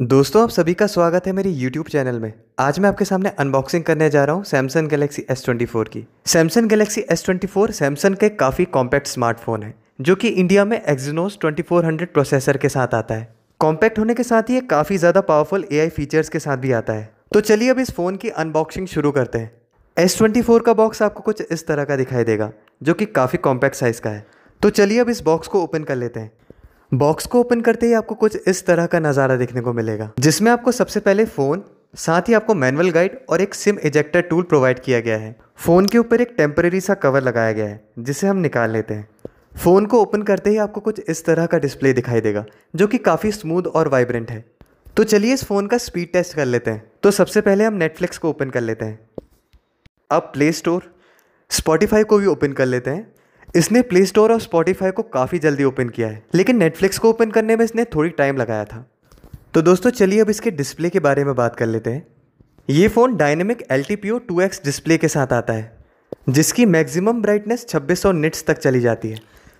दोस्तों आप सभी का स्वागत है मेरी YouTube चैनल में आज मैं आपके सामने अनबॉक्सिंग करने जा रहा हूँ सैमसंग गैलेक्सी S24 की सैमसंग गैलेक्सी S24 Samsung के काफ़ी कॉम्पैक्ट स्मार्टफोन है जो कि इंडिया में Exynos 2400 प्रोसेसर के साथ आता है कॉम्पैक्ट होने के साथ ही ये काफ़ी ज़्यादा पावरफुल ए फीचर्स के साथ भी आता है तो चलिए अब इस फ़ोन की अनबॉक्सिंग शुरू करते हैं एस का बॉक्स आपको कुछ इस तरह का दिखाई देगा जो कि काफ़ी कॉम्पैक्ट साइज़ का है तो चलिए अब इस बॉक्स को ओपन कर लेते हैं बॉक्स को ओपन करते ही आपको कुछ इस तरह का नज़ारा देखने को मिलेगा जिसमें आपको सबसे पहले फ़ोन साथ ही आपको मैनुअल गाइड और एक सिम इजेक्टर टूल प्रोवाइड किया गया है फ़ोन के ऊपर एक टेम्पररी सा कवर लगाया गया है जिसे हम निकाल लेते हैं फ़ोन को ओपन करते ही आपको कुछ इस तरह का डिस्प्ले दिखाई देगा जो कि काफ़ी स्मूथ और वाइब्रेंट है तो चलिए इस फ़ोन का स्पीड टेस्ट कर लेते हैं तो सबसे पहले हम नेटफ्लिक्स को ओपन कर लेते हैं अब प्ले स्टोर स्पॉटिफाई को भी ओपन कर लेते हैं इसने प्ले स्टोर और स्पॉटिफाई को काफ़ी जल्दी ओपन किया है लेकिन नेटफ्लिक्स को ओपन करने में इसने थोड़ी टाइम लगाया था तो दोस्तों चलिए अब इसके डिस्प्ले के बारे में बात कर लेते हैं ये phone dynamic L T P O two x display के साथ आता है जिसकी मैक्सिमम ब्राइटनेस 2600 निट्स तक चली जाती है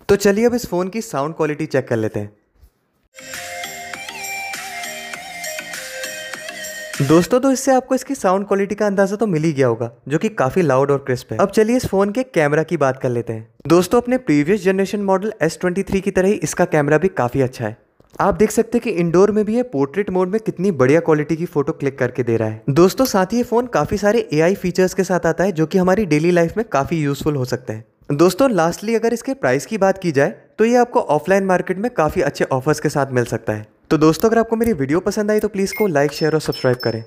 तो चलिए अब इस फ़ोन की साउंड क्वालिटी चेक कर लेते हैं दोस्तों तो इससे आपको इसकी साउंड क्वालिटी का अंदाज़ा तो मिल ही गया होगा जो कि काफ़ी लाउड और क्रिस्प है अब चलिए इस फ़ोन के कैमरा की बात कर लेते हैं दोस्तों अपने प्रीवियस जनरेशन मॉडल S23 की तरह ही इसका कैमरा भी काफ़ी अच्छा है आप देख सकते हैं कि इंडोर में भी ये पोर्ट्रेट मोड में कितनी बढ़िया क्वालिटी की फोटो क्लिक करके दे रहा है दोस्तों साथ ही ये फ़ोन काफ़ी सारे ए फीचर्स के साथ आता है जो कि हमारी डेली लाइफ में काफ़ी यूजफुल हो सकते हैं दोस्तों लास्टली अगर इसके प्राइस की बात की जाए तो ये आपको ऑफलाइन मार्केट में काफ़ी अच्छे ऑफर्स के साथ मिल सकता है तो दोस्तों अगर आपको मेरी वीडियो पसंद आई तो प्लीज़ को लाइक शेयर और सब्सक्राइब करें